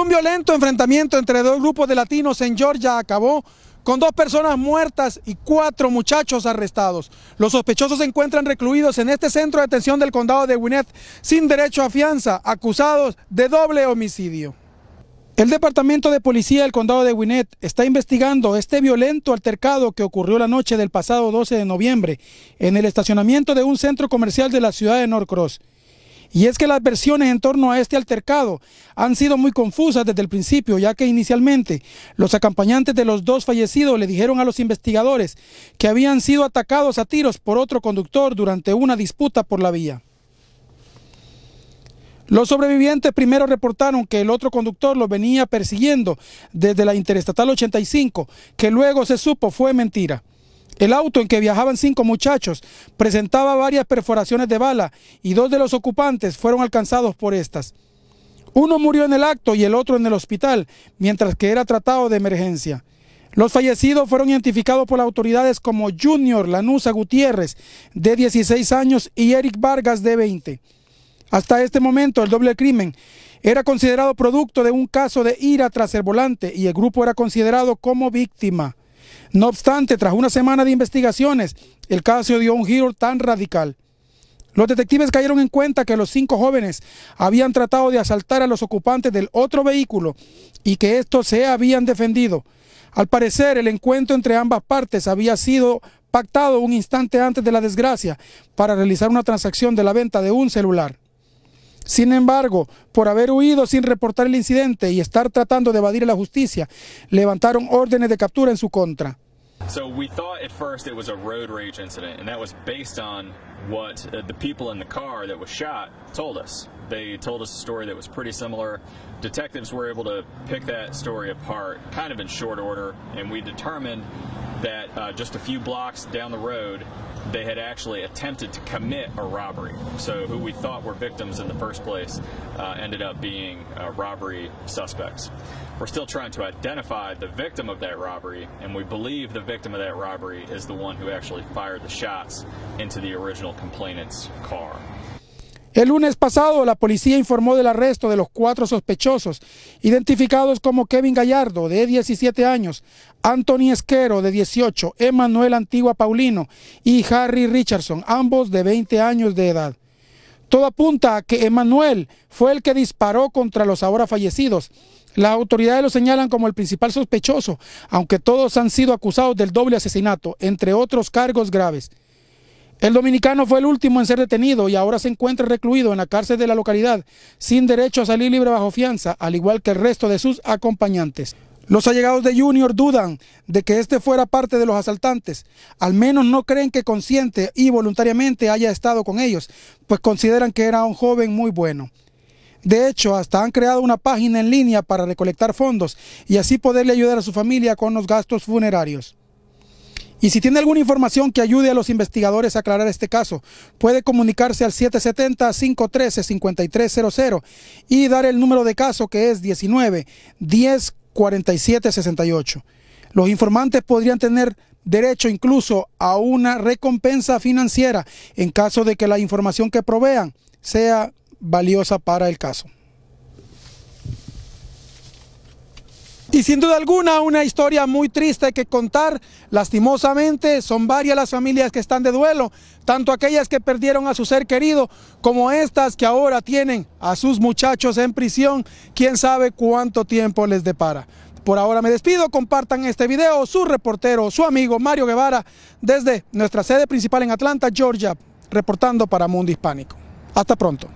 Un violento enfrentamiento entre dos grupos de latinos en Georgia acabó con dos personas muertas y cuatro muchachos arrestados. Los sospechosos se encuentran recluidos en este centro de atención del condado de Gwinnett sin derecho a fianza, acusados de doble homicidio. El Departamento de Policía del Condado de Gwinnett está investigando este violento altercado que ocurrió la noche del pasado 12 de noviembre en el estacionamiento de un centro comercial de la ciudad de Norcross. Y es que las versiones en torno a este altercado han sido muy confusas desde el principio, ya que inicialmente los acompañantes de los dos fallecidos le dijeron a los investigadores que habían sido atacados a tiros por otro conductor durante una disputa por la vía. Los sobrevivientes primero reportaron que el otro conductor los venía persiguiendo desde la Interestatal 85, que luego se supo fue mentira. El auto en que viajaban cinco muchachos presentaba varias perforaciones de bala y dos de los ocupantes fueron alcanzados por estas. Uno murió en el acto y el otro en el hospital, mientras que era tratado de emergencia. Los fallecidos fueron identificados por las autoridades como Junior Lanusa Gutiérrez, de 16 años, y Eric Vargas, de 20. Hasta este momento, el doble crimen era considerado producto de un caso de ira tras el volante y el grupo era considerado como víctima. No obstante, tras una semana de investigaciones, el caso dio un giro tan radical. Los detectives cayeron en cuenta que los cinco jóvenes habían tratado de asaltar a los ocupantes del otro vehículo y que estos se habían defendido. Al parecer, el encuentro entre ambas partes había sido pactado un instante antes de la desgracia para realizar una transacción de la venta de un celular. Sin embargo, por haber huido sin reportar el incidente y estar tratando de evadir la justicia, levantaron órdenes de captura en su contra. So we thought at first it was a road rage incident, and that was based on what uh, the people in the car that was shot told us. They told us a story that was pretty similar. Detectives were able to pick that story apart kind of in short order, and we determined that uh, just a few blocks down the road, they had actually attempted to commit a robbery. So, who we thought were victims in the first place uh, ended up being uh, robbery suspects. We're still trying to identify the victim of that robbery, and we believe the victim of that robbery is the one who actually fired the shots into the original complainant's car. El lunes pasado, la policía informó del arresto de los cuatro sospechosos, identificados como Kevin Gallardo, de 17 años, Anthony Esquero, de 18, Emanuel Antigua Paulino y Harry Richardson, ambos de 20 años de edad. Todo apunta a que Emanuel fue el que disparó contra los ahora fallecidos. Las autoridades lo señalan como el principal sospechoso, aunque todos han sido acusados del doble asesinato, entre otros cargos graves. El dominicano fue el último en ser detenido y ahora se encuentra recluido en la cárcel de la localidad, sin derecho a salir libre bajo fianza, al igual que el resto de sus acompañantes. Los allegados de Junior dudan de que este fuera parte de los asaltantes. Al menos no creen que consciente y voluntariamente haya estado con ellos, pues consideran que era un joven muy bueno. De hecho, hasta han creado una página en línea para recolectar fondos y así poderle ayudar a su familia con los gastos funerarios. Y si tiene alguna información que ayude a los investigadores a aclarar este caso, puede comunicarse al 770-513-5300 y dar el número de caso que es 19 10 47 68. Los informantes podrían tener derecho incluso a una recompensa financiera en caso de que la información que provean sea valiosa para el caso. Y sin duda alguna una historia muy triste que contar. Lastimosamente son varias las familias que están de duelo, tanto aquellas que perdieron a su ser querido como estas que ahora tienen a sus muchachos en prisión. Quién sabe cuánto tiempo les depara. Por ahora me despido, compartan este video, su reportero, su amigo Mario Guevara, desde nuestra sede principal en Atlanta, Georgia, reportando para Mundo Hispánico. Hasta pronto.